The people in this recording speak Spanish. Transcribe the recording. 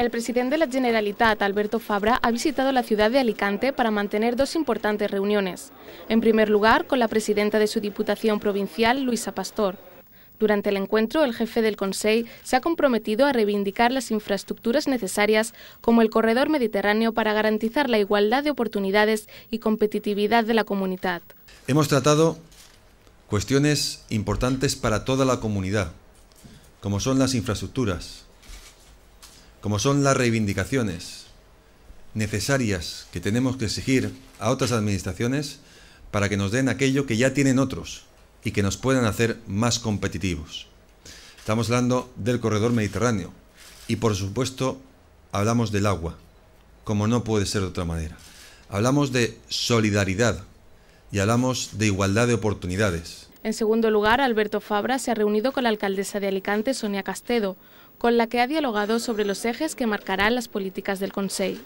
El presidente de la Generalitat, Alberto Fabra, ha visitado la ciudad de Alicante para mantener dos importantes reuniones. En primer lugar, con la presidenta de su Diputación Provincial, Luisa Pastor. Durante el encuentro, el jefe del Consejo se ha comprometido a reivindicar las infraestructuras necesarias como el corredor mediterráneo para garantizar la igualdad de oportunidades y competitividad de la comunidad. Hemos tratado cuestiones importantes para toda la comunidad, como son las infraestructuras, como son las reivindicaciones necesarias que tenemos que exigir a otras administraciones para que nos den aquello que ya tienen otros y que nos puedan hacer más competitivos. Estamos hablando del corredor mediterráneo y por supuesto hablamos del agua, como no puede ser de otra manera. Hablamos de solidaridad y hablamos de igualdad de oportunidades. En segundo lugar, Alberto Fabra se ha reunido con la alcaldesa de Alicante, Sonia Castedo, con la que ha dialogado sobre los ejes que marcarán las políticas del Consejo.